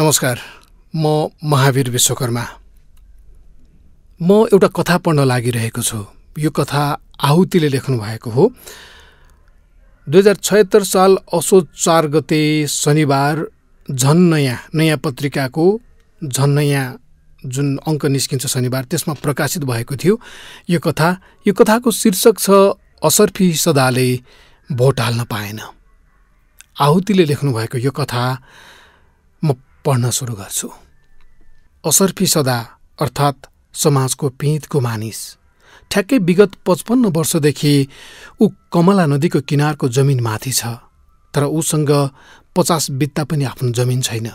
नमस्कार म महावीर विश्वकर्मा म एउटा कथा पढ्न लागिरहेको छु यो कथा आहुतिले लेख्नु भएको हो दुई हजार छयत्तर साल असोज चार गते शनिबार झन् नयाँ नयाँ पत्रिकाको झन् नयाँ जुन अङ्क निस्किन्छ शनिबार त्यसमा प्रकाशित भएको थियो यो कथा यो कथाको शीर्षक छ असर्फी सदाले भोट हाल्न पाएन आहुतिले लेख्नु भएको यो कथा पढ्न सुरु गर्छु असर्फी सदा अर्थात् समाजको पीडितको मानिस ठ्याक्कै विगत पचपन्न वर्षदेखि ऊ कमला नदीको किनारको जमिन माथि छ तर उसँग पचास बित्ता पनि आफ्नो जमिन छैन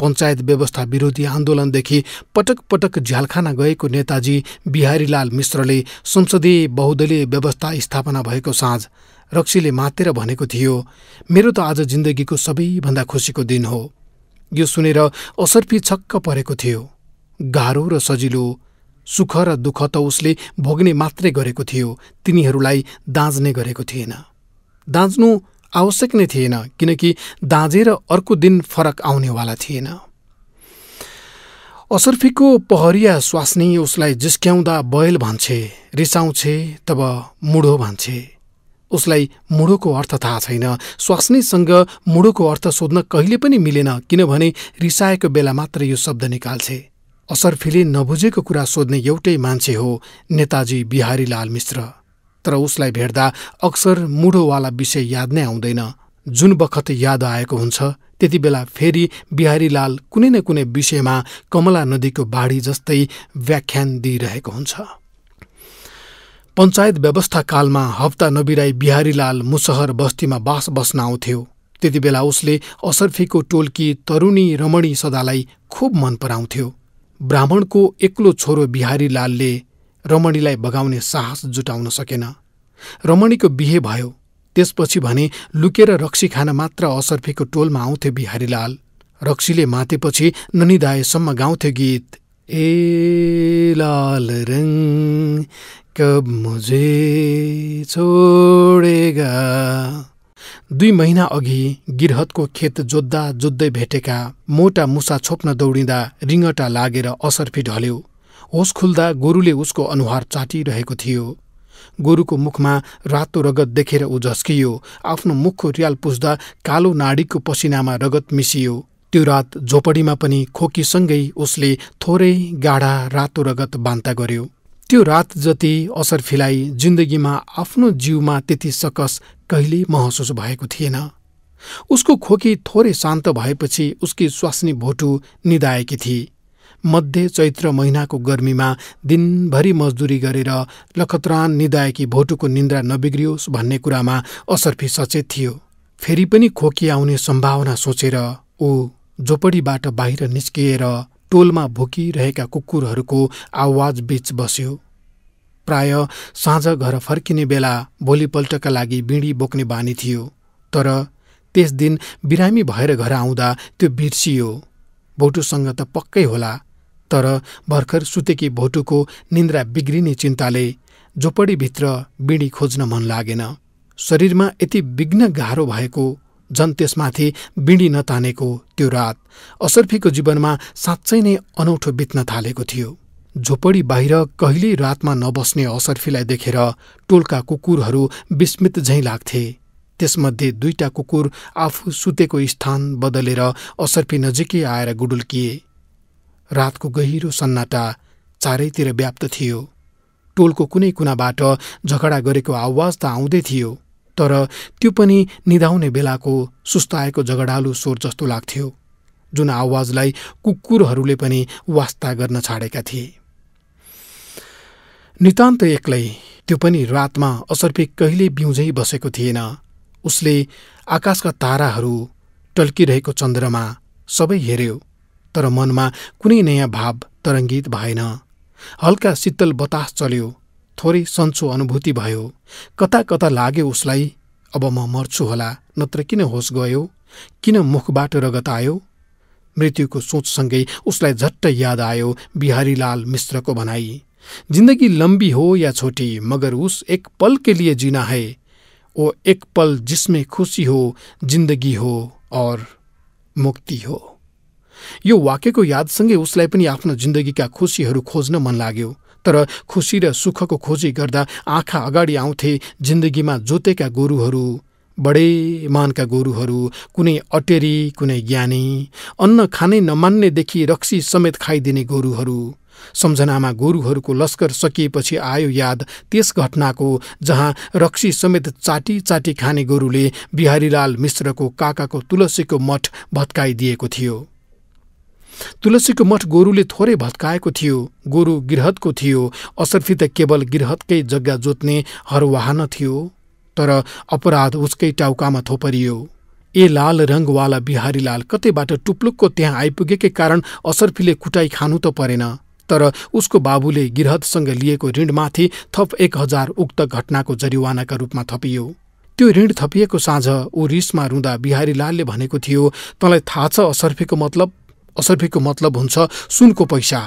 पञ्चायत व्यवस्था विरोधी आन्दोलनदेखि पटक पटक झ्यालखाना गएको नेताजी बिहारीलाल मिश्रले संसदीय बहुदलीय व्यवस्था स्थापना भएको साँझ रक्सीले मातेर भनेको थियो मेरो त आज जिन्दगीको सबैभन्दा खुसीको दिन हो यो सुनेर असर्पी छक्क परेको थियो गाह्रो र सजिलो सुख र दुःख त उसले भोग्ने मात्रै गरेको थियो तिनीहरूलाई दाँझ्ने गरेको थिएन दाँझ्नु आवश्यक नै थिएन किनकि दाँजेर अर्को दिन फरक आउनेवाला थिएन असर्फीको पहरिया स्वास्नी उसलाई जिस्क्याउँदा बयल भन्छे रिसाउँछे तब मुढो भन्छे उसलाई मुडोको अर्थ थाहा छैन स्वास्नीसँग मुडोको अर्थ सोध्न कहिले पनि मिलेन किनभने रिसाएको बेला मात्र यो शब्द निकाल्छे असरफीले नबुझेको कुरा सोध्ने एउटै मान्छे हो नेताजी बिहारीलाल मिश्र तर उसलाई भेट्दा अक्सर मुढोवाला विषय याद नै आउँदैन जुन बखत याद आएको हुन्छ त्यति बेला फेरि बिहारीलाल कुनै न कुनै विषयमा कमला नदीको बाढी जस्तै व्याख्यान दिइरहेको हुन्छ पञ्चायत कालमा हप्ता नबिराई बिहारीलाल मुसहर बस्तीमा बास बस्न आउँथ्यो त्यति बेला उसले असर्फीको टोलकी तरुणी रमणी सदालाई खुब मन पराउँथ्यो ब्राह्मणको एक्लो छोरो बिहारीलालले रमणीलाई बगाउने साहस जुटाउन सकेन रमणीको बिहे भयो त्यसपछि भने लुकेर रक्सी खान मात्र असर्फीको टोलमा आउँथ्यो बिहारीलाल रक्सीले मातेपछि ननिदाएसम्म गाउँथ्यो गीत ए लाल रङ कब मुझे छोडेगा दुई महिना अघि गिरहतको खेत जोत्दा जोत्दै भेटेका मोटा मुसा छोप्न दौडिँदा रिङटा लागेर असरफी ढल्यो होस खुल्दा गोरुले उसको अनुहार चाटिरहेको थियो गोरुको मुखमा रातो रगत देखेर ऊ झस्कियो आफ्नो मुखको रियाल पुस्दा कालो नाडीको पसिनामा रगत मिसियो त्यो रात झोपडीमा पनि खोकीसँगै उसले थोरै गाढा रातो रगत बान्ता गर्यो त्यो रात जति असर फिलाई जिन्दगीमा आफ्नो जीवमा त्यति सकस कहिले महसुस भएको थिएन उसको खोकी थोरै शान्त भएपछि उसकी स्वास्नी भोटु निदाएकी थिए मध्य चैत्र महिनाको गर्मीमा दिनभरि मजदुरी गरेर लखतरान निदाएकी भोटुको निन्द्रा नबिग्रियोस् भन्ने कुरामा असरफी सचेत थियो फेरि पनि खोकी आउने सम्भावना सोचेर ऊ झोपडीबाट बाहिर निस्किएर टोलमा भुकिरहेका कुकुरहरूको आवाज बीच बस्यो प्राय साँझ घर फर्किने बेला भोलिपल्टका लागि बिँडी बोक्ने बानी थियो तर त्यस दिन बिरामी भएर घर आउँदा त्यो बिर्सियो भोटुसँग त पक्कै होला तर भर्खर सुतेकी भोटुको निन्द्रा बिग्रिने चिन्ताले झोपडीभित्र बिँडी खोज्न मन लागेन शरीरमा यति विघ्न गाह्रो भएको झन् त्यसमाथि बिँडी नतानेको त्यो रात असर्फीको जीवनमा साँच्चै नै अनौठो बित्न थालेको थियो झोपडी बाहिर कहिल्यै रातमा नबस्ने असर्फीलाई देखेर टोलका कुकुरहरू विस्मित झैँ लाग्थे त्यसमध्ये दुईटा कुकुर आफू सुतेको स्थान बदलेर असर्फी नजिकै आएर गुडुल्किए रातको गहिरो सन्नाटा चारैतिर व्याप्त थियो टोलको कुनै कुनाबाट झगडा गरेको आवाज त आउँदै थियो तर त्यो पनि निधाउने बेलाको सुस्ताएको झगडालु स्वर जस्तो लाग्थ्यो जुन आवाजलाई कुकुरहरूले पनि वास्ता गर्न छाडेका थिए नितान्त एक्लै त्यो पनि रातमा असर्पी कहिले बिउझै बसेको थिएन उसले आकाशका ताराहरू टल्किरहेको चन्द्रमा सबै हेर्यो तर मनमा कुनै नयाँ भाव तरङ्गित भएन हल्का शीतल बतास चल्यो थोरै सन्चो अनुभूति भयो कता कता लाग्यो उसलाई अब म मर्छु होला नत्र किन होस गयो किन मुखबाट रगत आयो मृत्युको सोचसँगै उसलाई झट्ट याद आयो बिहारीलाल मिश्रको भनाई जिन्दगी लम्बी हो या छोटी मगर उस एक पल के लिए जिना है ओ एक पल जिसमें खुशी हो जिन्दगी हो और मुक्ति हो यो वाक्यको यादसँगै उसलाई पनि आफ्नो जिन्दगीका खुसीहरू खोज्न मन लाग्यो तर खुसी र सुखको खोजी गर्दा आँखा अगाडि आउँथे जिन्दगीमा जोतेका गोरुहरू बडे मानका गोरुहरू कुनै अटेरी कुनै ज्ञानी अन्न खानै नमान्नेदेखि रक्सी समेत खाइदिने गोरुहरू सम्झनामा गोरुहरूको लस्कर सकिएपछि आयो याद त्यस घटनाको जहाँ रक्सी समेत चाटी चाटी खाने गोरुले बिहारीलाल मिश्रको काकाको तुलसीको मठ भत्काइदिएको थियो तुलसीको मठ गोरुले थोरै भत्काएको थियो गोरु गृहतको थियो असर्फी त केवल गृहतकै जग्गा जोत्ने हरवाहन थियो तर अपराध उसकै टाउकामा थोपरियो ए लाल रङवाला बिहारीलाल कतैबाट टुप्लुकको त्यहाँ आइपुगेकै कारण असर्फीले कुटाई खानु त परेन तर उसको बाबुले गृहतसँग लिएको ऋणमाथि थप एक हजार उक्त घटनाको जरिवानाका रूपमा थपियो त्यो ऋण थपिएको साँझ ऊ रिसमा रुँदा बिहारीलालले भनेको थियो तँलाई थाहा छ असर्फीको मतलब असर्फीको मतलब हुन्छ सुनको पैसा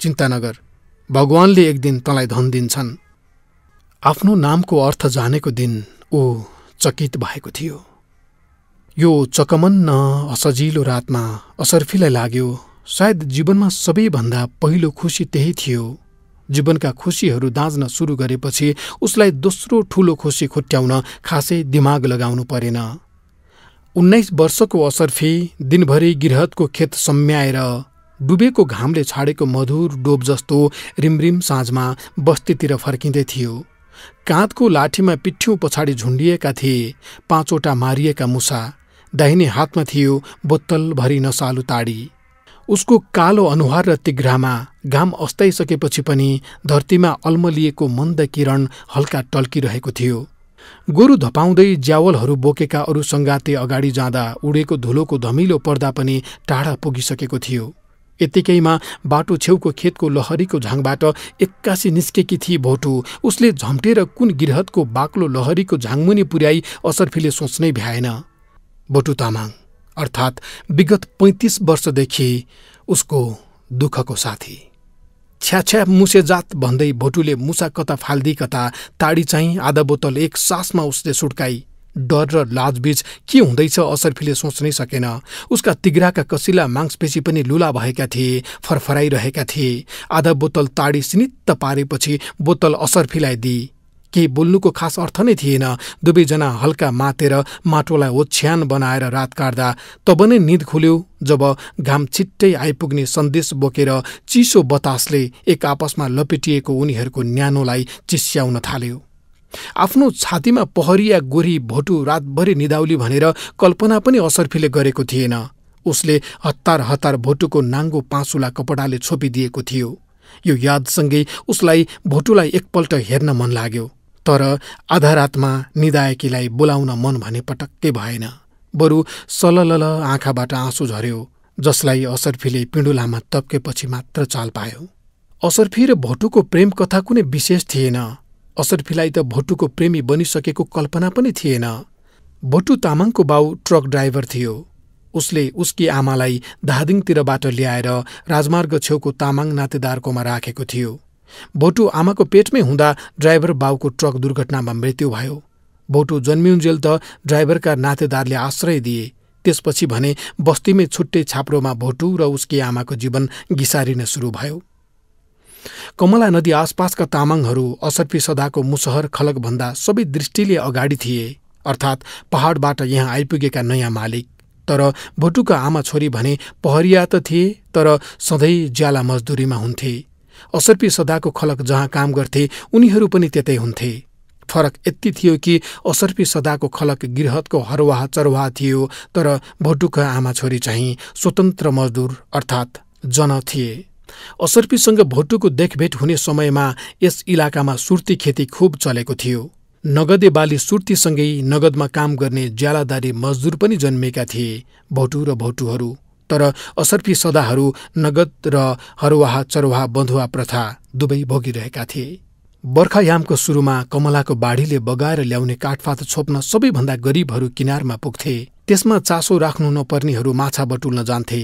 चिन्ता नगर भगवानले एक दिन तँलाई धन दिन्छन् आफ्नो नामको अर्थ जानेको दिन ऊ चकित भएको थियो यो चकमन्न असजिलो रातमा असर्फीलाई लाग्यो सायद जीवनमा सबैभन्दा पहिलो खुसी त्यही थियो जीवनका खुसीहरू दाँच्न सुरु गरेपछि उसलाई दोस्रो ठूलो खुसी खुट्याउन खासै दिमाग लगाउनु परेन उन्नाइस वर्षको असरफी दिनभरि गृहतको खेत सम्म्याएर डुबेको घामले छाडेको मधुर डोब जस्तो रिमरिम साँझमा बस्तीतिर फर्किँदै थियो काँधको लाठीमा पिठ्यौँ पछाडि झुन्डिएका थिए पाँचवटा मारिएका मुसा दाहिने हातमा थियो बोतलभरि नसालु ताडी उसको कालो अनुहार र तिघ्रामा घाम अस्ताइसकेपछि पनि धरतीमा अल्मलिएको मन्द किरण हल्का टल्किरहेको थियो गोरु धपाउँदै ज्यावलहरू बोकेका अरू सङ्गाते अगाडि जाँदा उडेको धुलोको धमिलो पर्दा पनि टाढा पुगिसकेको थियो यत्तिकैमा बाटो छेउको खेतको लहरीको झाङबाट एक्कासी निस्केकी थिए भोटु उसले झम्टेर कुन गृहतको बाक्लो लहरीको झाङमुनि पुर्याई असरफीले सोच्नै भ्याएन भोटु तामाङ अर्थात् विगत पैँतिस वर्षदेखि उसको दुःखको साथी छ्याछ्या मुसे जात भन्दै भोटुले मुसा कता फाल्दी कता ताडी चाहिँ आधा बोतल एक सासमा उसले सुड्काई डर र लाजबीच के हुँदैछ असरफीले सोच्नै सकेन उसका तिग्राका कसिला मांसपेशी पनि लुला भएका थिए फरफराइरहेका थिए आधा बोतल ताडी सिनित्त पारेपछि बोतल असरफीलाई दिई केही बोल्नुको खास अर्थ नै थिएन दुवैजना हल्का मातेर माटोलाई ओछ्यान बनाएर रात काट्दा तब नै निद खुल्यो जब घाम छिट्टै आइपुग्ने सन्देश बोकेर चिसो बतासले एक आपसमा लपेटिएको उनीहरूको न्यानोलाई चिस्याउन थाल्यो आफ्नो छातीमा पहरिया गोरी भोटु रातभरि निदाउली भनेर कल्पना पनि असर्फीले गरेको थिएन उसले हतार हतार भोटुको नाङ्गो पाँचुला कपडाले छोपिदिएको थियो यो यादसँगै उसलाई भोटुलाई एकपल्ट हेर्न मन लाग्यो तर आधा रातमा निदायकीलाई बोलाउन मन भने पटक्कै भएन बरु सलल आँखाबाट आँसु झर्यो जसलाई असर्फीले पिण्डुलामा तप्केपछि मात्र चाल पायो असर्फी र भोटुको प्रेम कथा कुनै विशेष थिएन असर्फीलाई त भोटुको प्रेमी बनिसकेको कल्पना पनि थिएन भोटु तामाङको बाउ ट्रक ड्राइभर थियो उसले उसकी आमालाई धादिङतिरबाट ल्याएर राजमार्ग छेउको तामाङ नातेदारकोमा राखेको थियो भोटु आमाको पेटमै हुँदा ड्राइभर बाउको ट्रक दुर्घटनामा मृत्यु भयो भोटु जन्मिउन्जेल त ड्राइभरका नातेदारले आश्रय दिए त्यसपछि भने बस्तीमै छुट्टै छाप्रोमा भोटु र उसकी आमाको जीवन घिसारिन सुरु भयो कमला नदी आसपासका तामाङहरू असर्पी सदाको मुसहर खलकभन्दा सबै दृष्टिले अगाडि थिए अर्थात् पहाडबाट यहाँ आइपुगेका नयाँ मालिक तर भोटुका आमा छोरी भने पहरिया त थिए तर सधैँ ज्याला मजदुरीमा हुन्थे असर्पी सदाको खलक जहाँ काम गर्थे उनीहरू पनि त्यतै हुन्थे फरक यति थियो कि असर्पी सदाको खलक गृहतको हरवाह चरवाह थियो तर भटुका आमा छोरी चाहिँ स्वतन्त्र मजदुर अर्थात् जन थिए असर्पीसँग भोटुको देखभेट हुने समयमा यस इलाकामा सुर्ती खेती खुब चलेको थियो नगदे बाली सुर्तीसँगै नगदमा काम गर्ने ज्यालादारी मजदुर पनि जन्मेका थिए भोटु र भोटुहरू तर असर्पी सदाहरू नगद र हरुवा चरुवा बन्धुवा प्रथा दुवै भोगिरहेका थिए बर्खायामको सुरुमा कमलाको बाढीले बगाएर ल्याउने काठपात छोप्न सबैभन्दा गरिबहरू किनारमा पुग्थे त्यसमा चासो राख्नु नपर्नेहरू माछा बटुल्न जान्थे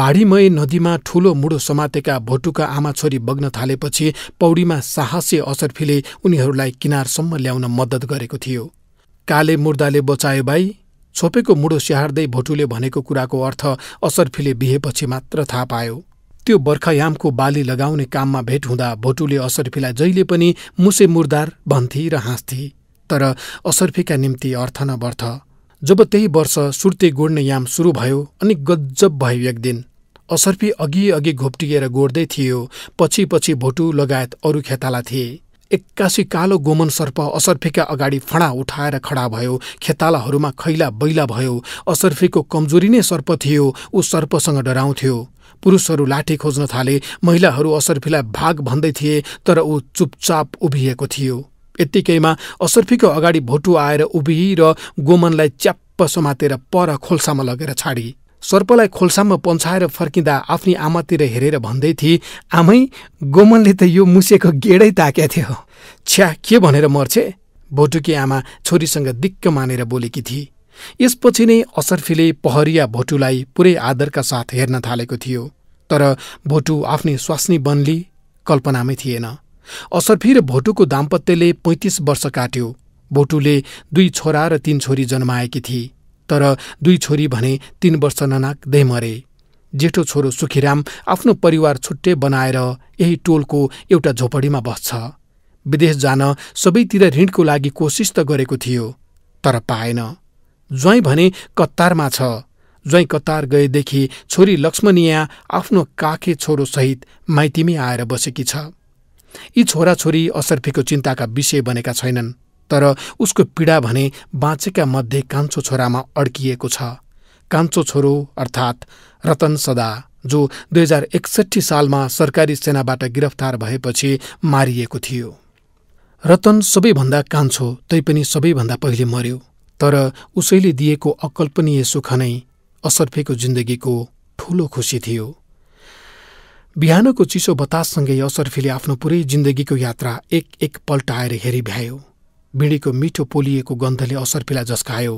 बाढीमय नदीमा ठूलो मुडो समातेका भोटुका आमा छोरी बग्न थालेपछि पौडीमा साहस्य असर्फीले उनीहरूलाई किनारसम्म ल्याउन मद्दत गरेको थियो काले मुर्दाले बचायो बाई छोपेको मुडो स्याहार्दै भोटुले भनेको कुराको अर्थ असरफीले बिहेपछि मात्र थाहा पायो त्यो बर्खायामको बाली लगाउने काममा भेट हुँदा भोटुले असरफीलाई जहिले पनि मुसे मुर्दार भन्थे र हाँस्थे तर असरफीका निम्ति अर्थ नबर्थ जब त्यही वर्ष सुर्ते गोड्ने याम सुरु भयो अनि गज्जब भयो एक दिन असर्फी अघि अघि घोप्टिएर गोड्दै थियो पछि पछि भोटु लगायत अरू खेताला थिए एक्कासी कालो गोमन सर्प असर्फीका अगाडि फडा उठाएर खडा भयो खेतालाहरूमा खैला बैला भयो असर्फीको कमजोरी नै सर्प थियो ऊ सर्पसँग डराउँथ्यो पुरुषहरू लाठी खोज्न थाले महिलाहरू असर्फीलाई भाग भन्दै थिए तर ऊ चुपचाप उभिएको थियो यत्तिकैमा असर्फीको अगाडि भोटु आएर उभिई र गोमनलाई च्याप्प समातेर पर खोल्सामा लगेर छाडी सर्पलाई खोल्सामा पन्छाएर फर्किँदा आफ्नी आमातिर हेरेर भन्दै थिए आमै गोमनले त यो मुसेको गेडै ताक्या थियो छ्या के भनेर मर्छे भोटुकी आमा छोरीसँग दिक्क मानेर बोलेकी थिए यसपछि नै असर्फीले पहरिया भोटुलाई पुरै आदरका साथ हेर्न थालेको थियो तर भोटु आफ्नै स्वास्नी बन्ली कल्पनामै थिएन असर्फी र भोटुको दाम्पत्यले पैँतिस वर्ष काट्यो भोटुले दुई छोरा र तीन छोरी जन्माएकी थिए तर दुई छोरी भने तीन वर्ष ननाक्दै मरे जेठो छोरो सुखीराम आफ्नो परिवार छुट्टै बनाएर यही टोलको एउटा झोपडीमा बस्छ विदेश जान सबैतिर ऋणको लागि कोसिस त गरेको थियो तर पाएन ज्वाइँ भने कत्तारमा छ ज्वाइँ कत्तार गएदेखि छोरी लक्ष्मणिया आफ्नो काखे छोरोसहित माइतीमै आएर बसेकी छ यी छोराछोरी असर्फीको चिन्ताका विषय बनेका छैनन् तर उसको पीडा भने बाँचेका मध्ये कान्छो छोरामा अड्किएको छ कान्छो छोरो अर्थात् रतन सदा जो दुई हजार एकसट्ठी सालमा सरकारी सेनाबाट गिरफ्तार भएपछि मारिएको थियो रतन सबैभन्दा कान्छो तैपनि सबैभन्दा पहिले मर्यो तर उसैले दिएको अकल्पनीय सुख नै असर्फेको जिन्दगीको ठूलो खुसी थियो बिहानको चिसो बताससँगै असर्फीले आफ्नो पुरै जिन्दगीको यात्रा एक एक पल्ट आएर हेरिभ्यायो बिडीको मिठो पोलिएको गन्धले असर्पिला झस्कायो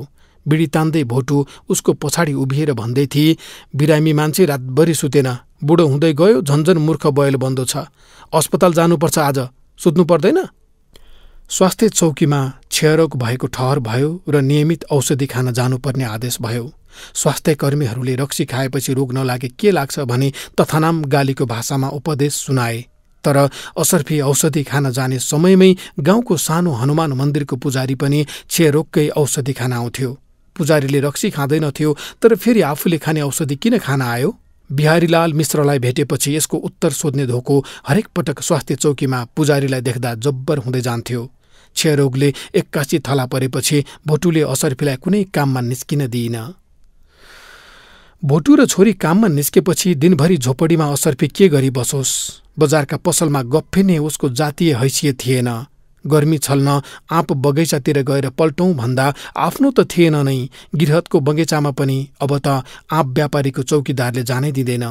बिडी तान्दै भोटु उसको पछाडि उभिएर भन्दै थिए बिरामी मान्छे रातभरि सुतेन बुढो हुँदै गयो झन्झन मूर्ख बयल बन्दो छ अस्पताल जानुपर्छ आज सुत्नु पर्दैन स्वास्थ्य चौकीमा क्षयरोग भएको ठहर भयो र नियमित औषधि खान जानुपर्ने आदेश भयो स्वास्थ्यकर्मीहरूले रक्सी खाएपछि रोग नलागे के लाग्छ भने तथानाम गालीको भाषामा उपदेश सुनाए तर असर्फी औषधि खान जाने समयमै गाउँको सानो हनुमान मन्दिरको पुजारी पनि क्षयरोगकै औषधि खान आउँथ्यो पुजारीले रक्सी खाँदैनथ्यो तर फेरि आफूले खाने औषधि किन खान आयो बिहारीलाल मिश्रलाई भेटेपछि यसको उत्तर सोध्ने धोको हरेक पटक स्वास्थ्य चौकीमा पुजारीलाई देख्दा जब्बर हुँदै जान्थ्यो क्षयरोगले एक्कासी थला परेपछि भोटुले असर्फीलाई कुनै काममा निस्किन दिइन भोटु र छोरी काममा निस्केपछि दिनभरि झोपडीमा असर्फी के गरी बसोस् बजारका पसलमा गफिने उसको जातीय हैसियत थिएन गर्मी छल्न आँप बगैँचातिर गएर पल्टौँ भन्दा आफ्नो त थिएन नै गृहतको बगैँचामा पनि अब त आँप व्यापारीको चौकीदारले जानै दिँदैन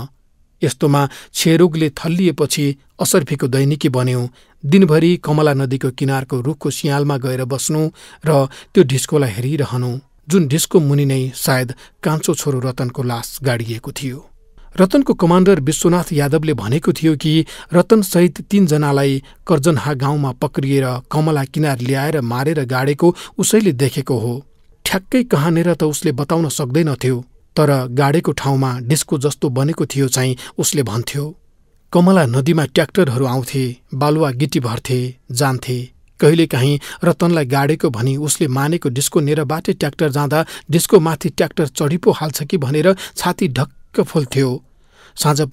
यस्तोमा छेरुगले थल्लिएपछि असर्फीको दैनिकी बन्यौँ दिनभरि कमला नदीको किनारको रुखको सियालमा गएर बस्नु र त्यो ढिस्कोलाई हेरिरहनु जुन ढिस्को मुनि नै सायद कान्छो छोरो रतनको लास गाडिएको थियो रतनको कमान्डर विश्वनाथ यादवले भनेको थियो कि रतन रतनसहित तीनजनालाई कर्जनहा गाउँमा पक्रिएर कमला किनार ल्याएर मारेर गाडेको उसैले देखेको हो ठ्याक्कै कहाँनिर त उसले बताउन सक्दैनथ्यो तर गाडेको ठाउँमा डिस्को जस्तो बनेको थियो चाहिँ उसले भन्थ्यो कमला नदीमा ट्र्याक्टरहरू आउँथे बालुवा गिटी भर्थे जान्थे कहिलेकाहीँ रतनलाई गाडेको भनी उसले मानेको डिस्को नेरबाटै ट्र्याक्टर जाँदा डिस्को माथि ट्र्याक्टर चढिपो हाल्छ कि भनेर छाती ढक्क थियो फुल्थ्यो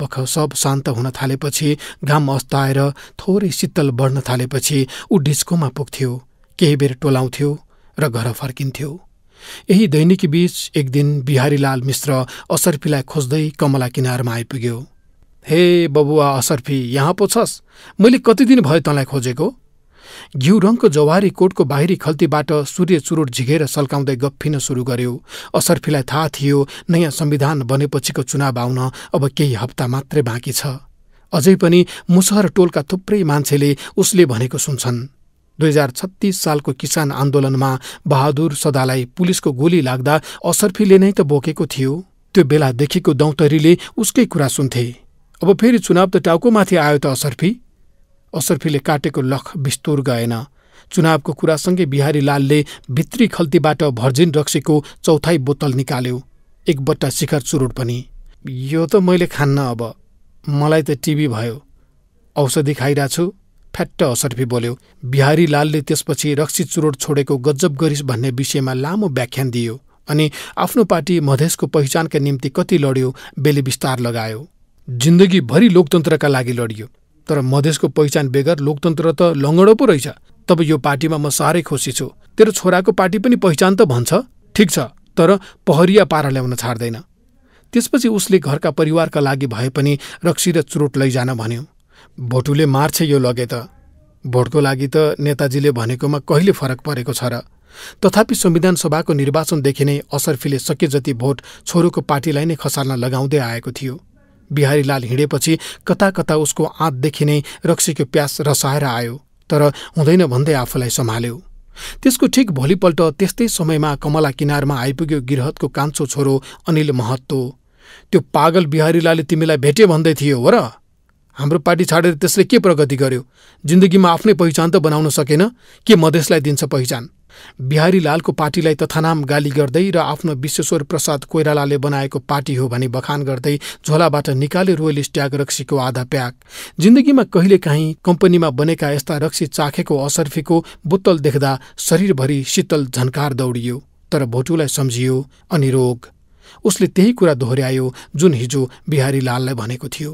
पख सब शान्त हुन थालेपछि घाम अस्ताएर थोरै शीतल बढ्न थालेपछि ऊ डिस्कोमा पुग्थ्यो केही बेर टोलाउँथ्यो र घर फर्किन्थ्यो यही दैनिक बीच एक दिन बिहारीलाल मिश्र असर्फीलाई खोज्दै कमला किनारमा आइपुग्यो हे बबुवा असर्फी यहाँ पो छस् मैले कति दिन भयो तँलाई खोजेको घिउ रङको जवारी कोटको बाहिरी खल्तीबाट सूर्य चुरोट सल्काउँदै गफ्फिन सुरु गर्यो असर्फीलाई थाहा थियो नयाँ संविधान बनेपछिको चुनाव आउन अब केही हप्ता मात्रै बाँकी छ अझै पनि मुसहर टोलका थुप्रै मान्छेले उसले भनेको सुन्छन् दुई हजार छत्तिस सालको किसान आन्दोलनमा बहादुर सदालाई पुलिसको गोली लाग्दा असर्फीले नै त बोकेको थियो त्यो बेलादेखिको दौतरीले उसकै कुरा सुन्थे अब फेरि चुनाव त टाउकोमाथि आयो त असर्फी असर्फीले काटेको लख विस्तोर गएन चुनावको कुरासँगै बिहारीलालले भित्री खल्तीबाट भर्जिन रक्सीको चौथाइ बोतल निकाल्यो एकबट्टा शिखर चुरुट पनि यो त मैले खान्न अब मलाई त टिभी भयो औषधि खाइरहेछु फ्याट्ट असर्फी बोल्यो बिहारीलालले त्यसपछि रक्सी चुरोट छोडेको गज्जब गरिस भन्ने विषयमा लामो व्याख्यान दियो अनि आफ्नो पार्टी मधेसको पहिचानका निम्ति कति लड्यो बेली विस्तार लगायो जिन्दगीभरि लोकतन्त्रका लागि लडियो तर मधेसको पहिचान बेगर लोकतन्त्र त लङ्गडो पो रहेछ तब यो पार्टीमा म साह्रै खुसी छु तेरो छोराको पार्टी पनि पहिचान त भन्छ ठिक छ तर पहरिया पारा ल्याउन छाड्दैन त्यसपछि उसले घरका परिवारका लागि भए पनि रक्सी र चुरोट लैजान भन्यो भोटुले मार्छ यो लगे त भोटको लागि त नेताजीले भनेकोमा कहिले फरक परेको छ र तथापि संविधान सभाको निर्वाचनदेखि नै असर्फीले सके जति भोट छोरोको पार्टीलाई नै खसाल्न लगाउँदै आएको थियो बिहारीलाल हिँडेपछि कता कता उसको आँतदेखि नै रक्सीको प्यास रसाएर आयो तर हुँदैन भन्दै आफूलाई सम्हाल्यो त्यसको ठिक भोलिपल्ट त्यस्तै समयमा कमला किनारमा आइपुग्यो गिरहतको कान्छो छोरो अनिल महत्तो त्यो पागल बिहारीलाले तिमीलाई भेटे भन्दै थियो हो र हाम्रो पार्टी छाडेर त्यसले के प्रगति गर्यो जिन्दगीमा आफ्नै पहिचान त बनाउन सकेन के मधेसलाई दिन्छ पहिचान बिहारीलालको पार्टीलाई तथानाम गाली गर्दै र आफ्नो विश्वेश्वर प्रसाद कोइरालाले बनाएको पार्टी हो भनी बखान गर्दै झोलाबाट निकाले रोयल स्ट्याग रक्सीको आधा प्याक जिन्दगीमा कहिलेकाहीँ कम्पनीमा बनेका यस्ता रक्सी चाखेको असर्फीको बोतल देख्दा शरीरभरि शीतल झन्कार दौडियो तर भोटुलाई सम्झियो अनि रोग उसले त्यही कुरा दोहोऱ्यायो जुन हिजो बिहारीलाललाई भनेको थियो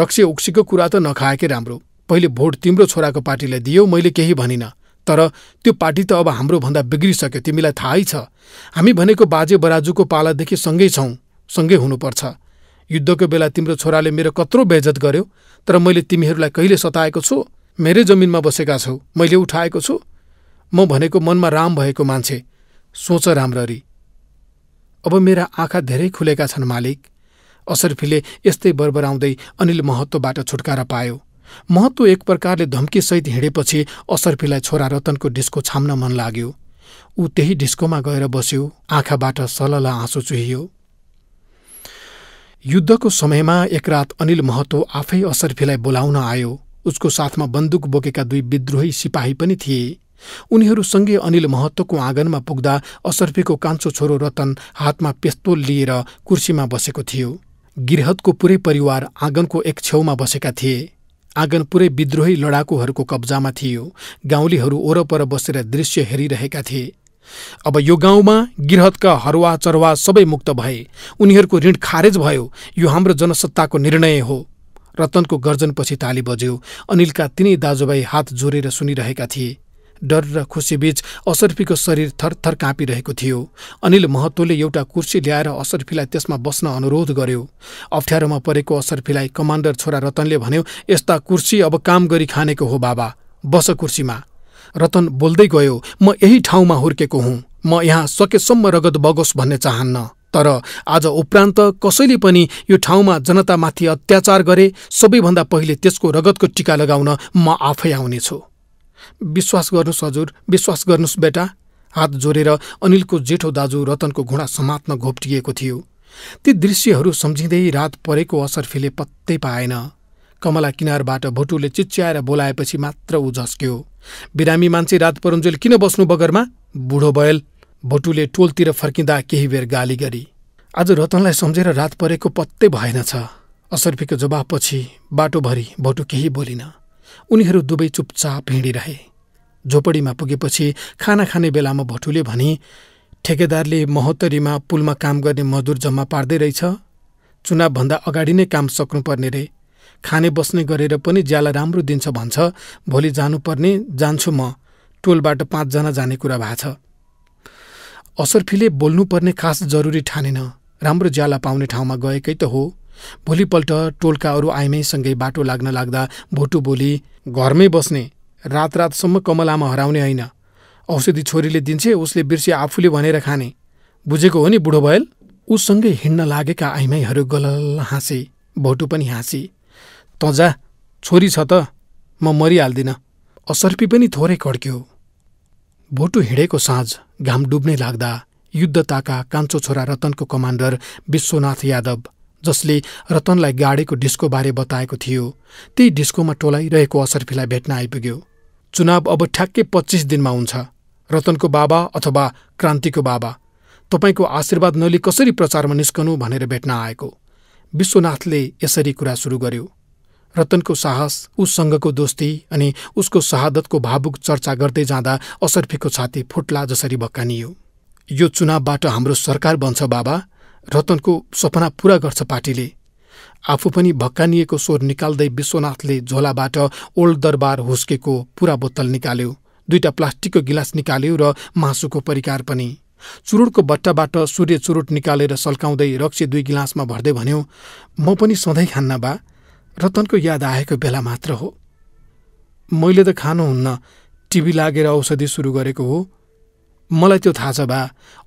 रक्सी उक्सीको कुरा त नखाएकै राम्रो पहिले भोट तिम्रो छोराको पार्टीलाई दियो मैले केही भनिनँ तर त्यो पार्टी त अब हाम्रो भन्दा बिग्रिसक्यो तिमीलाई थाहै छ हामी भनेको बाजे बराजुको पालादेखि सँगै छौँ सँगै हुनुपर्छ युद्धको बेला तिम्रो छोराले मेरो कत्रो बेजत गर्यो तर मैले तिमीहरूलाई कहिले सताएको छु मेरै जमिनमा बसेका छौ मैले उठाएको छु म भनेको मनमा राम भएको मान्छे सोच राम्ररी अब मेरा आँखा धेरै खुलेका छन् मालिक असरफीले यस्तै बरबराउँदै अनिल महत्त्वबाट छुटकारा पायो महत्व एक प्रकारले धम्कीसहित हिँडेपछि असर्फीलाई छोरा रतनको डिस्को छाम्न मन लाग्यो ऊ त्यही डिस्कोमा गएर बस्यो आँखाबाट सलल आँसु चुहियो युद्धको समयमा एक रात अनिल महतो आफै असर्फीलाई बोलाउन आयो उसको साथमा बन्दुक बोकेका दुई विद्रोही सिपाही पनि थिए उनीहरूसँगै अनिल महतोको आँगनमा पुग्दा असर्फीको कान्छो छोरो रतन हातमा पेस्तोल लिएर कुर्सीमा बसेको थियो गिरहतको पुरै परिवार आँगनको एक छेउमा बसेका थिए पुरै विद्रोही लडाकुहरूको कब्जामा थियो गाउँलेहरू ओरपर बसेर दृश्य हेरिरहेका थिए अब यो गाउँमा गिरहतका हरुवा चरवा सबै मुक्त भए उनीहरूको ऋण खारेज भयो यो हाम्रो जनसत्ताको निर्णय हो रतनको गर्जनपछि ताली बज्यो अनिलका तिनै दाजुभाइ हात जोडेर सुनिरहेका थिए डर र खुसीबीच असर्फीको शरीर थरथर काँपिरहेको थियो अनिल महतोले एउटा कुर्सी ल्याएर असर्फीलाई त्यसमा बस्न अनुरोध गर्यो अप्ठ्यारोमा परेको असर्फीलाई कमान्डर छोरा रतनले भन्यो यस्ता कुर्सी अब काम गरी खानेको हो बाबा बस कुर्सीमा रतन बोल्दै गयो म यही ठाउँमा हुर्केको हुँ म यहाँ सकेसम्म रगत बगोस् भन्ने चाहन्न तर आज उपरान्त कसैले पनि यो ठाउँमा जनतामाथि अत्याचार गरे सबैभन्दा पहिले त्यसको रगतको टिका लगाउन म आफै आउनेछु विश्वास गर्नुहोस् हजुर विश्वास गर्नुहोस् बेटा हात जोडेर अनिलको जेठो दाजु रतनको घुँडा समात्न घोप्टिएको थियो ती दृश्यहरू सम्झिँदै रात परेको असरफीले पत्तै पाएन कमला किनारबाट भोटुले चिच्याएर बोलाएपछि मात्र ऊ झस्क्यो बिरामी मान्छे रात परुन्जेल किन बस्नु बगरमा बुढो बयल भोटुले टोलतिर फर्किँदा केही बेर गाली गरी आज रतनलाई सम्झेर रात परेको पत्तै भएनछ असर्फीको जवाबपछि बाटोभरि भोटु केही बोलिन उनीहरू दुवै चुपचाप हिँडिरहे झोपडीमा पुगेपछि खाना खाने बेलामा भटुले भने ठेकेदारले महोत्तरीमा पुलमा काम गर्ने मजदुर जम्मा पार्दै रहेछ चुनावभन्दा अगाडि नै काम सक्नुपर्ने रे खाने बस्ने गरेर पनि ज्याला राम्रो दिन्छ भन्छ भोलि जानुपर्ने जान्छु म टोलबाट पाँचजना जाने कुरा भएको छ असर्फीले बोल्नुपर्ने खास जरुरी ठानेन राम्रो ज्याला पाउने ठाउँमा गएकै त हो भोलिपल्ट टोलका अरू आइमैसँगै बाटो लाग्न लाग्दा भोटु बोली घरमै बस्ने रात रातसम्म कमलामा हराउने होइन औषधि छोरीले दिन्छे उसले बिर्से आफूले भनेर खाने बुझेको हो नि बुढो भयल उसँगै हिँड्न लागेका आइमाईहरू गलल हाँसे भोटु पनि हाँसे तजा छोरी छ त म मरिहाल्दिनँ असर्पी पनि थोरै कड्क्यो भोटु हिँडेको साँझ घाम डुब्नै लाग्दा युद्धताका कान्छो छोरा रतनको कमान्डर विश्वनाथ यादव जसले रतनलाई गाडेको डिस्को बारे बताएको थियो त्यही डिस्कोमा टोलाइरहेको असरफीलाई भेट्न आइपुग्यो चुनाव अब ठ्याक्कै पच्चिस दिनमा हुन्छ रतनको बाबा अथवा क्रान्तिको बाबा तपाईँको आशीर्वाद नलिई कसरी प्रचारमा निस्कनु भनेर भेट्न आएको विश्वनाथले यसरी कुरा सुरु गर्यो रतनको साहस उससँगको दोस्ती अनि उसको शहादतको भावुक चर्चा गर्दै जाँदा असरफीको छाती फुट्ला जसरी भक्कानियो यो चुनावबाट हाम्रो सरकार बन्छ बाबा रतनको सपना पूरा गर्छ पार्टीले आफू पनि भक्कानिएको स्वर निकाल्दै विश्वनाथले झोलाबाट ओल्ड दरबार हुस्केको पुरा बोतल निकाल्यो दुईटा प्लास्टिकको गिलास निकाल्यो र मासुको परिकार पनि चुरुटको बट्टाबाट सूर्य चुरुट निकालेर सल्काउँदै रक्सी दुई गिलासमा भर्दै भन्यो म पनि सधैँ खान्न बा रतनको याद आएको बेला मात्र हो मैले त खानुहुन्न टिभी लागेर औषधि सुरु गरेको हो मलाई त्यो थाहा छ बा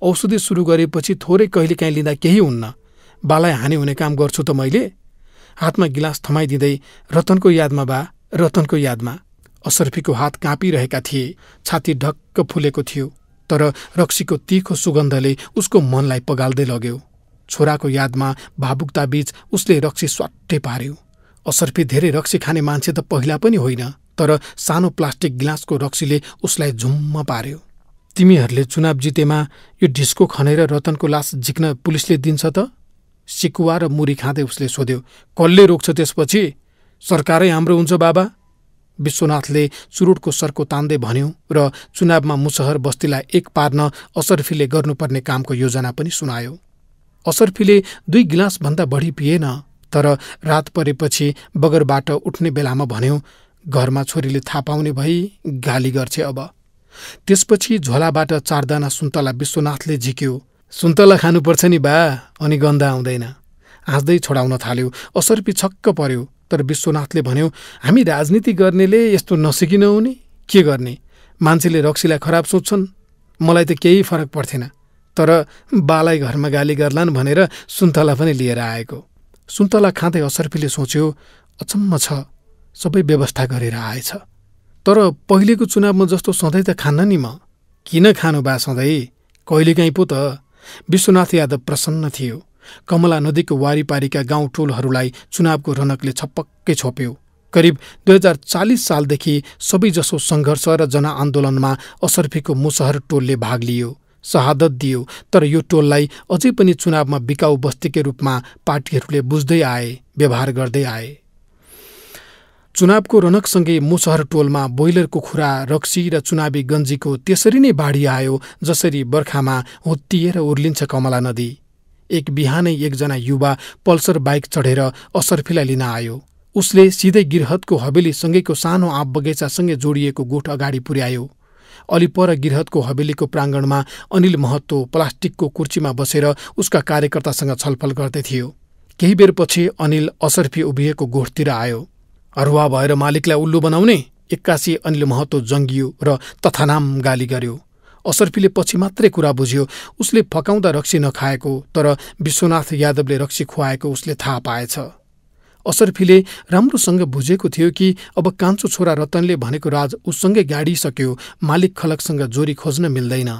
औषधि सुरु गरेपछि थोरै कहिलेकाहीँ लिँदा केही हुन्न बालाई हानि हुने काम गर्छु त मैले हातमा गिलास थमाइदिँदै रतनको यादमा बा रतनको यादमा असर्फीको हात काँपिरहेका थिए छाती ढक्क फुलेको थियो तर रक्सीको तीखो सुगन्धले उसको मनलाई पगाल्दै लग्यो छोराको यादमा भावुकताबीच उसले रक्सी स्वाट्टै पार्यो असर्फी धेरै रक्सी खाने मान्छे त पहिला पनि होइन तर सानो प्लास्टिक गिलासको रक्सीले उसलाई झुम्म पार्यो तिमीहरूले चुनाव जितेमा यो ढिस्को खनेर रतनको लास झिक्न पुलिसले दिन्छ त सिकुवा र मुरी खाँदै उसले सोध्यो कसले रोक्छ त्यसपछि सरकारै हाम्रो हुन्छ बाबा विश्वनाथले चुरुटको सर्को तान्दै भन्यो र चुनावमा मुसहर बस्तीलाई एक पार्न असरफीले गर्नुपर्ने कामको योजना पनि सुनायो असरफीले दुई गिलासभन्दा बढी पिएन तर रात परेपछि बगरबाट उठ्ने बेलामा भन्यो घरमा छोरीले थाहा पाउने भई गाली गर्छे अब त्यसपछि झोलाबाट चारदाना सुन्तला विश्वनाथले झिक्यो सुन्तला खानुपर्छ नि बा अनि गन्ध आउँदैन हाँस्दै छोडाउन थाल्यो असर्पी छक्क पर्यो तर विश्वनाथले भन्यो हामी राजनीति गर्नेले यस्तो नसिकिनौ नि के गर्ने मान्छेले रक्सीलाई खराब सोच्छन् मलाई त केही फरक पर्थेन तर बालाई घरमा गाली गर्लान् भनेर सुन्तला पनि लिएर आएको सुन्तला खाँदै असर्फीले सोच्यो अचम्म छ सबै व्यवस्था गरेर आएछ तर पहिलेको चुनावमा जस्तो सधैँ त खान्न नि म किन खानु बा सधैँ कहिलेकाहीँ पो त विश्वनाथ यादव प्रसन्न थियो कमला नदीको वारिपारिका गाउँ टोलहरूलाई चुनावको रनकले छपक्कै छोप्यो करिब दुई हजार चालिस सालदेखि सबैजसो सङ्घर्ष र जनआन्दोलनमा असर्फीको मुसहर टोलले भाग लियो शहादत दियो तर यो टोललाई अझै पनि चुनावमा बिकाउ बस्तीकै रूपमा पार्टीहरूले बुझ्दै आए व्यवहार गर्दै आए चुनावको रनकसँगै मुसहर टोलमा बोइलरको खुरा रक्सी र चुनावी गन्जीको त्यसरी नै बाढी आयो जसरी बर्खामा होत्तिएर उर्लिन्छ कमला नदी एक बिहानै एकजना युवा पल्सर बाइक चढेर असर्फीलाई लिन आयो उसले सिधै गिरहतको हवेलीसँगैको सानो आँप बगैँचासँगै जोडिएको गोठ अगाडि पुर्यायो अलिपर गिरहतको हवेलीको प्राङ्गणमा अनिल महत्तो प्लास्टिकको कुर्चीमा बसेर उसका कार्यकर्तासँग छलफल गर्दै थियो केही बेरपछि अनिल असर्फी उभिएको गोठतिर आयो अरुवा भएर मालिकलाई उल्लु बनाउने एक्कासी अनिल महतो जङ्गियो र तथानाम गाली गर्यो असर्फीले पछि मात्रै कुरा बुझ्यो उसले फकाउँदा रक्सी नखाएको तर विश्वनाथ यादवले रक्सी खुवाएको उसले थाहा पाएछ असर्फीले राम्रोसँग बुझेको थियो कि अब कान्छो छोरा रतनले भनेको राज उससँगै गाडिसक्यो मालिक खलकसँग जोरी खोज्न मिल्दैन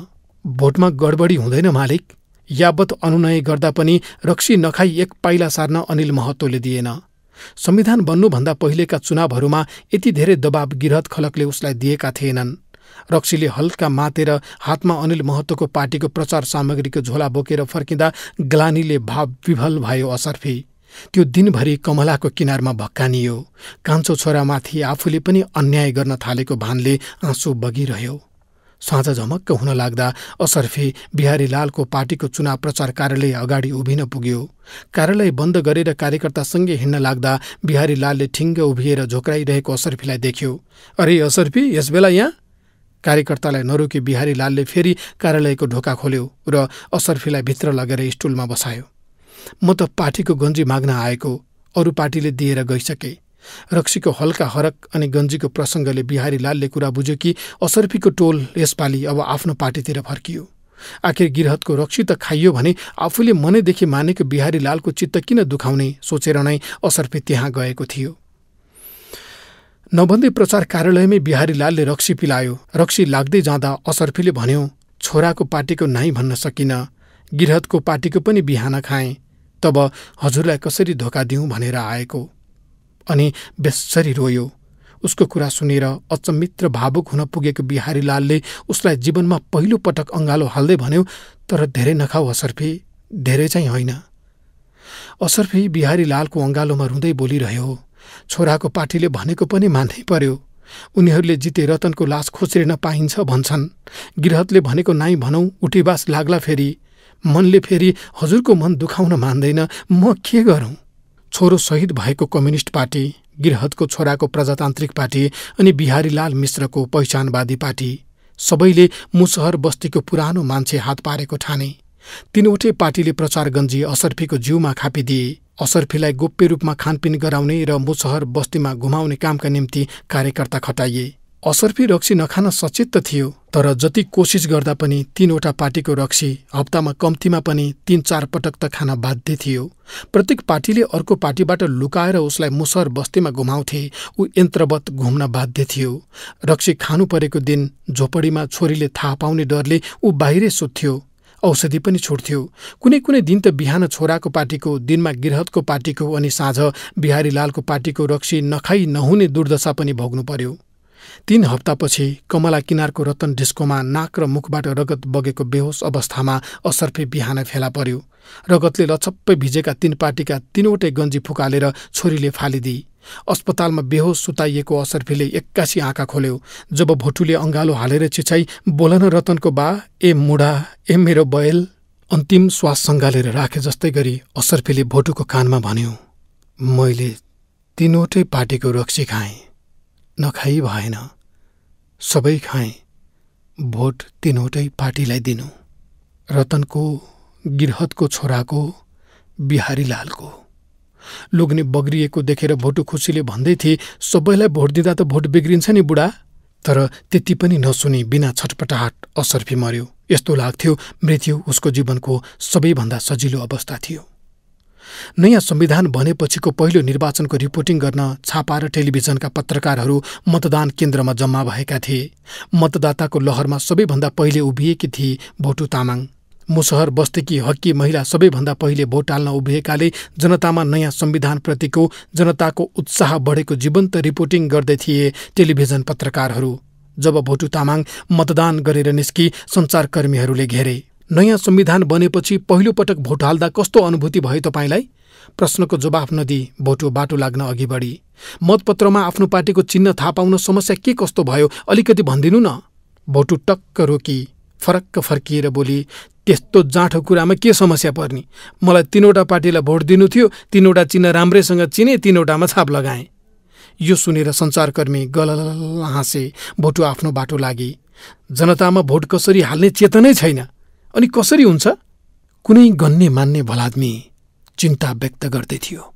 भोटमा गडबडी हुँदैन मालिक यावत अनुनय गर्दा पनि रक्सी नखाई एक पाइला सार्न अनिल महतोले दिएन संविधान बन्नुभन्दा पहिलेका चुनावहरूमा यति धेरै दबाब गिरहत खलकले उसलाई दिएका थिएनन् रक्सीले हल्का मातेर हातमा अनिल महतोको पार्टीको प्रचार सामग्रीको झोला बोकेर फर्किँदा ग्लानीले भाव विभल भयो असर्फी त्यो दिनभरि कमलाको किनारमा भक्कानियो कान्छो छोरामाथि आफूले पनि अन्याय गर्न थालेको भानले आँसु बगिरह्यो साँझ झमक्क हुन लाग्दा असर्फी बिहारीलालको पार्टीको चुनाव प्रचार कार्यालय अगाडि उभिन पुग्यो कार्यालय बन्द गरेर कार्यकर्तासँगै हिँड्न लाग्दा बिहारीलालले ठिङ्ग उभिएर झोक्राइरहेको असर्फीलाई देख्यो अरे असर्फी बेला यहाँ कार्यकर्तालाई नरोकी बिहारीलालले फेरि कार्यालयको ढोका खोल्यो र असर्फीलाई भित्र लगेर स्टुलमा बसायो म त पार्टीको गन्जी माग्न आएको अरू पार्टीले दिएर गइसके रक्सीको हल्का हरक अनि गन्जीको प्रसङ्गले बिहारी लालले कुरा बुझ्यो कि असर्पीको टोल यसपालि अब आफ्नो पार्टीतिर फर्कियो आखिर गिरहतको रक्सी त खाइयो भने आफूले मनैदेखि मानेको बिहारी लालको चित्त किन दुखाउने सोचेर नै असर्पी त्यहाँ गएको थियो नभन्दै प्रचार कार्यालयमै बिहारी लालले रक्सी पिलायो रक्सी लाग्दै जाँदा असर्फीले भन्यो छोराको पार्टीको नाइ भन्न सकिन गिरहतको पार्टीको पनि बिहान खाएँ तब हजुरलाई कसरी धोका दिउँ भनेर आएको अनि बेसरी रोयो उसको कुरा सुनेर अचम्मित र भावुक हुन पुगेको बिहारीलालले उसलाई जीवनमा पहिलोपटक अँगालो हाल्दै भन्यो तर धेरै नखाऊ असर्फी धेरै चाहिँ होइन असर्फी बिहारीलालको अँगालोमा रुँदै बोलिरह्यो छोराको पार्टीले भनेको पनि मान्दै पर्यो उनीहरूले जिते रतनको लास खोस्रिन पाइन्छ भन्छन् गृहतले भनेको नाइ भनौँ उठीवास लाग्ला फेरि मनले फेरि हजुरको मन दुखाउन मान्दैन म के गरौँ छोरो शहीद भएको कम्युनिस्ट पार्टी गिरहतको छोराको प्रजातान्त्रिक पार्टी अनि बिहारीलाल मिश्रको पहिचानवादी पार्टी सबैले मुसहर बस्तीको पुरानो मान्छे हात पारेको ठाने तीनवटै पार्टीले प्रचार गन्जी असर्फीको जिउमा खापिदिए असर्फीलाई गोप्य रूपमा खानपिन गराउने र मुसहर बस्तीमा घुमाउने कामका निम्ति कार्यकर्ता खटाइए असर्फी रक्सी नखान सचेत त थियो तर जति कोसिस गर्दा पनि तीनवटा पार्टीको रक्सी हप्तामा कम्तीमा पनि तिन चार पटक त खान बाध्य थियो प्रत्येक पार्टीले अर्को पार्टीबाट लुकाएर उसलाई मुसर बस्तीमा घुमाउँथे ऊ यन्त्रवत घुम्न बाध्य थियो रक्सी खानु परेको दिन झोपडीमा छोरीले थाहा पाउने डरले ऊ बाहिरै सुत्थ्यो औषधि पनि छुट्थ्यो कुनै कुनै दिन त बिहान छोराको पार्टीको दिनमा गृहतको पार्टीको अनि साँझ बिहारीलालको पार्टीको रक्सी नखाई नहुने दुर्दशा पनि भोग्नु पर्यो तीन हप्तापछि कमला किनारको रतन डिस्कोमा नाक र मुखबाट रगत बगेको बेहोस अवस्थामा असर्फे बिहान फेला पर्यो रगतले लछप्पै भिजेका तीन पार्टीका तीनवटै गन्जी फुकालेर छोरीले फालिदिई अस्पतालमा बेहोस सुताइएको असर्फीले एक्कासी आँखा खोल्यो जब भोटुले अङ्गालो हालेर छिछाई बोलन रतनको बा ए मुढा ए मेरो बयल अन्तिम श्वास सङ्घालेर राखे जस्तै गरी असर्फीले भोटुको कानमा भन्यो मैले तिनवटै पार्टीको रक्सी खाएँ नखाई भएन सबै खाएँ भोट तिनवटै पार्टीलाई दिनु रतनको गिरहतको छोराको बिहारीलालको लोग्ने बग्रिएको देखेर भोटु खुसीले भन्दै थिए सबैलाई भोट दिँदा त भोट बिग्रिन्छ नि बुढा तर त्यति पनि नसुनी बिना छटपटाहट असर्फी मर्यो यस्तो लाग्थ्यो मृत्यु उसको जीवनको सबैभन्दा सजिलो अवस्था थियो नयाँ संविधान भनेपछिको पहिलो निर्वाचनको रिपोर्टिङ गर्न छापा र टेलिभिजनका पत्रकारहरू मतदान केन्द्रमा जम्मा भएका थिए मतदाताको लहरमा सबैभन्दा पहिले उभिएकी थिए भोटु तामाङ मुसहर बस्तीकी हक्की महिला सबैभन्दा पहिले भोट हाल्न उभिएकाले जनतामा नयाँ संविधानप्रतिको जनताको उत्साह बढेको जीवन्त रिपोर्टिङ गर्दै थिए टेलिभिजन पत्रकारहरू जब भोटु तामाङ मतदान गरेर निस्की सञ्चारकर्मीहरूले घेरे नयाँ संविधान बनेपछि पहिलोपटक भोट हाल्दा कस्तो अनुभूति भयो तपाईँलाई प्रश्नको जवाफ नदी भोटो बाटो लाग्न अघि बढी मतपत्रमा आफ्नो पार्टीको चिन्ह थाहा पाउन समस्या के कस्तो भयो अलिकति भनिदिनु न भोटु टक्क रोकी फरक्क फर्किएर बोली त्यस्तो जाँठो कुरामा के समस्या पर्ने मलाई तिनवटा पार्टीलाई भोट दिनु थियो तिनवटा चिन्ह राम्रैसँग चिने तिनवटामा छाप लगाएँ यो सुनेर सञ्चारकर्मी गलल हाँसे भोटु आफ्नो बाटो लागे जनतामा भोट कसरी हाल्ने चेतनै छैन अनि कसरी हुन्छ कुनै गन्ने मान्ने भलाद्मी चिन्ता व्यक्त गर्दै थियो